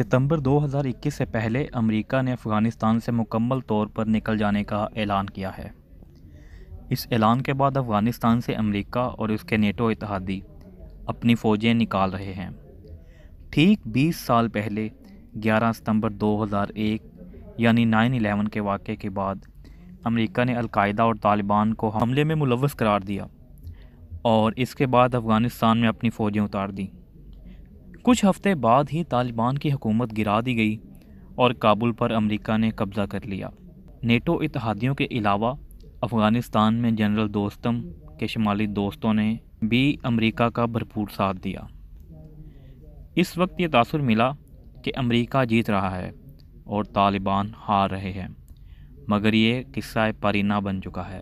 सितंबर 2021 से पहले अमेरिका ने अफ़गानिस्तान से मुकम्मल तौर पर निकल जाने का ऐलान किया है इस ऐलान के बाद अफ़गानिस्तान से अमेरिका और उसके नेटो इतिहादी अपनी फ़ौजें निकाल रहे हैं ठीक 20 साल पहले 11 सितंबर 2001 यानी 9/11 के वाक़े के बाद अमेरिका ने अलकायदा और तालिबान को हमले में मुलवस करार दिया और इसके बाद अफ़गानिस्तान में अपनी फ़ौजें उतार दीं कुछ हफ्ते बाद ही तालिबान की हुकूमत गिरा दी गई और काबुल पर अमेरिका ने कब्ज़ा कर लिया नेटो इतिहादियों के अलावा अफ़गानिस्तान में जनरल दोस्तम के शुमाली दोस्तों ने भी अमेरिका का भरपूर साथ दिया इस वक्त ये तासर मिला कि अमेरिका जीत रहा है और तालिबान हार रहे हैं मगर ये किस्सा परीना बन चुका है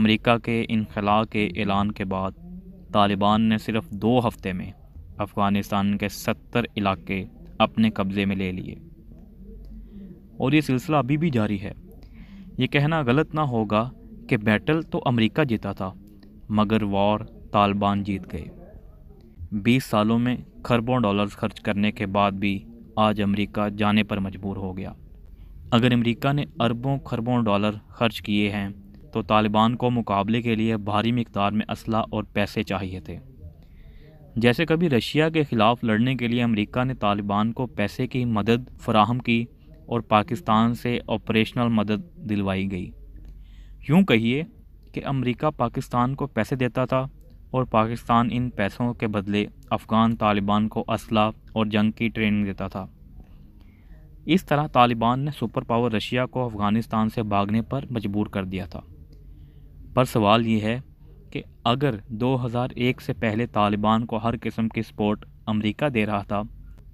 अमेरिका के इनखला के ऐलान के बाद तालिबान ने सिर्फ दो हफ्ते में अफ़गानिस्तान के सत्तर इलाके अपने कब्ज़े में ले लिए और ये सिलसिला अभी भी जारी है ये कहना गलत ना होगा कि बैटल तो अमेरिका जीता था मगर वॉर तालिबान जीत गए 20 सालों में खरबों डॉलर्स खर्च करने के बाद भी आज अमेरिका जाने पर मजबूर हो गया अगर अमेरिका ने अरबों खरबों डॉलर खर्च किए हैं तो तालिबान को मुकाबले के लिए भारी मकदार में असला और पैसे चाहिए थे जैसे कभी रशिया के ख़िलाफ़ लड़ने के लिए अमेरिका ने तालिबान को पैसे की मदद फराहम की और पाकिस्तान से ऑपरेशनल मदद दिलवाई गई यूँ कहिए कि अमेरिका पाकिस्तान को पैसे देता था और पाकिस्तान इन पैसों के बदले अफ़गान तालिबान को असला और जंग की ट्रेनिंग देता था इस तरह तालिबान ने सुपर पावर रशिया को अफ़गानिस्तान से भागने पर मजबूर कर दिया था पर सवाल यह है कि अगर 2001 से पहले तालिबान को हर किस्म की सपोर्ट अमेरिका दे रहा था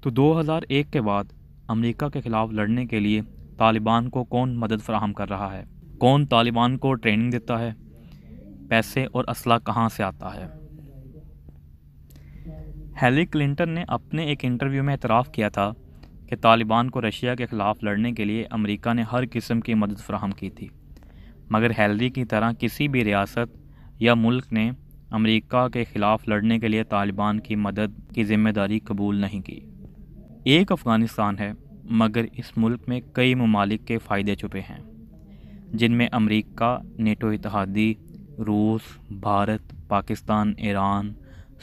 तो 2001 के बाद अमेरिका के ख़िलाफ़ लड़ने के लिए तालिबान को कौन मदद फराहम कर रहा है कौन तालिबान को ट्रेनिंग देता है पैसे और असला कहाँ से आता है हैली क्लिंटन ने अपने एक इंटरव्यू में इतराफ़ किया था कि तालिबान को रशिया के ख़िलाफ़ लड़ने के लिए अमेरिका ने हर किस्म की मदद फराहम की थी मगर हेलरी की तरह किसी भी रियासत या मुल्क ने अमेरिका के ख़िलाफ़ लड़ने के लिए तालिबान की मदद की जिम्मेदारी कबूल नहीं की एक अफ़गानिस्तान है मगर इस मुल्क में कई ममालिक के फ़ायदे छुपे हैं जिनमें अमेरिका नेटो इतिहादी रूस Bharat Pakistan Iran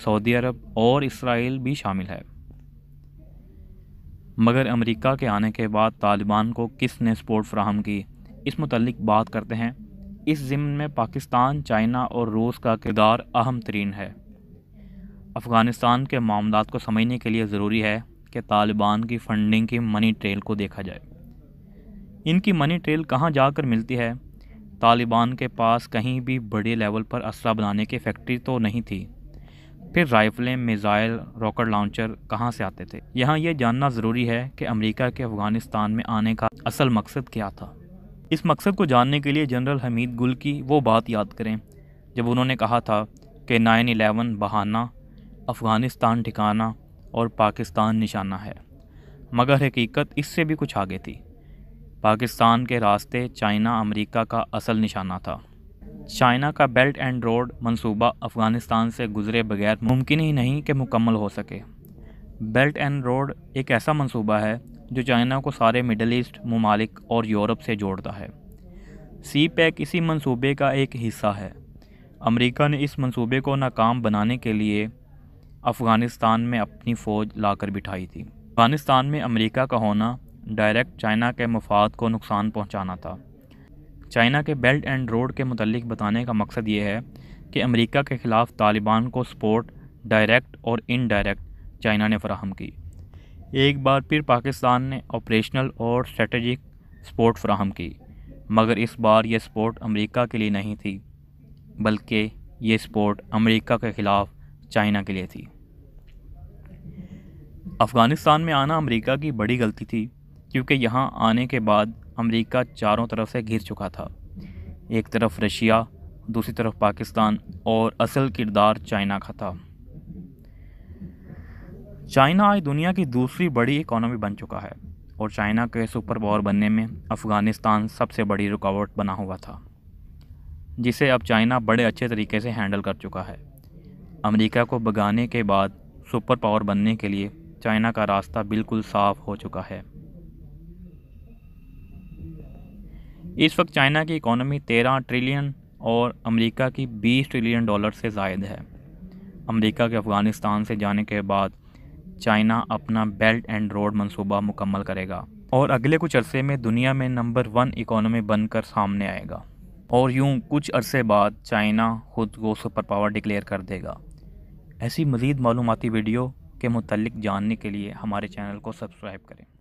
Saudi Arab और इसराइल भी शामिल है मगर अमेरिका के आने के बाद तालिबान को किसने सपोर्ट फ्राहम की इस मतलब बात करते हैं इस जिम्मे में पाकिस्तान चाइना और रूस का किरदार अहम तरीन है अफ़गानिस्तान के मामला को समझने के लिए ज़रूरी है कि तालिबान की फ़ंडिंग की मनी ट्रेल को देखा जाए इनकी मनी ट्रेल कहाँ जाकर मिलती है तालिबान के पास कहीं भी बड़े लेवल पर असला बनाने की फैक्ट्री तो नहीं थी फिर राइफ़लें मिज़ाइल रॉकेट लॉन्चर कहाँ से आते थे यहाँ यह जानना ज़रूरी है कि अमेरिका के अफ़गानिस्तान में आने का असल मकसद क्या था इस मकसद को जानने के लिए जनरल हमीद गुल की वो बात याद करें जब उन्होंने कहा था कि नाइन एलेवन बहाना अफ़गानिस्तान ठिकाना और पाकिस्तान निशाना है मगर हकीकत इससे भी कुछ आगे थी पाकिस्तान के रास्ते चाइना अमेरिका का असल निशाना था चाइना का बेल्ट एंड रोड मंसूबा अफ़गानिस्तान से गुज़रे बगैर मुमकिन ही नहीं कि मुकम्मल हो सके बेल्ट एंड रोड एक ऐसा मंसूबा है जो चाइना को सारे मिडल ईस्ट ममालिक और यूरोप से जोड़ता है सी पैक इसी मंसूबे का एक हिस्सा है अमेरिका ने इस मंसूबे को नाकाम बनाने के लिए अफ़गानिस्तान में अपनी फ़ौज लाकर बिठाई थी अफ़गानिस्तान में अमेरिका का होना डायरेक्ट चाइना के मफाद को नुकसान पहुंचाना था चाइना के बेल्ट एंड रोड के मतलब बताने का मकसद ये है कि अमेरिका के ख़िलाफ़ तालिबान को सपोर्ट डायरेक्ट और इनडायरेक्ट चाइना ने फराहम की एक बार फिर पाकिस्तान ने ऑपरेशनल और स्ट्रेटजिक सपोर्ट फ्राहम की मगर इस बार यह सपोर्ट अमेरिका के लिए नहीं थी बल्कि ये सपोर्ट अमेरिका के ख़िलाफ़ चाइना के लिए थी अफ़गानिस्तान में आना अमेरिका की बड़ी गलती थी क्योंकि यहाँ आने के बाद अमेरिका चारों तरफ से घिर चुका था एक तरफ रशिया दूसरी तरफ पाकिस्तान और असल किरदार चाइना का था चाइना आज दुनिया की दूसरी बड़ी इकोनॉमी बन चुका है और चाइना के सुपर पावर बनने में अफ़गानिस्तान सबसे बड़ी रुकावट बना हुआ था जिसे अब चाइना बड़े अच्छे तरीके से हैंडल कर चुका है अमेरिका को भगाने के बाद सुपर पावर बनने के लिए चाइना का रास्ता बिल्कुल साफ हो चुका है इस वक्त चाइना की इकोनॉमी 13 ट्रिलियन और अमेरिका की 20 ट्रिलियन डॉलर से जायद है अमेरिका के अफ़गानिस्तान से जाने के बाद चाइना अपना बेल्ट एंड रोड मंसूबा मुकम्मल करेगा और अगले कुछ अरसे में दुनिया में नंबर वन इकोनॉमी बनकर सामने आएगा और यूं कुछ अरसे बाद चाइना ख़ुद को सुपर पावर डिक्लेयर कर देगा ऐसी मज़ीद मालूमती वीडियो के मतलब जानने के लिए हमारे चैनल को सब्सक्राइब करें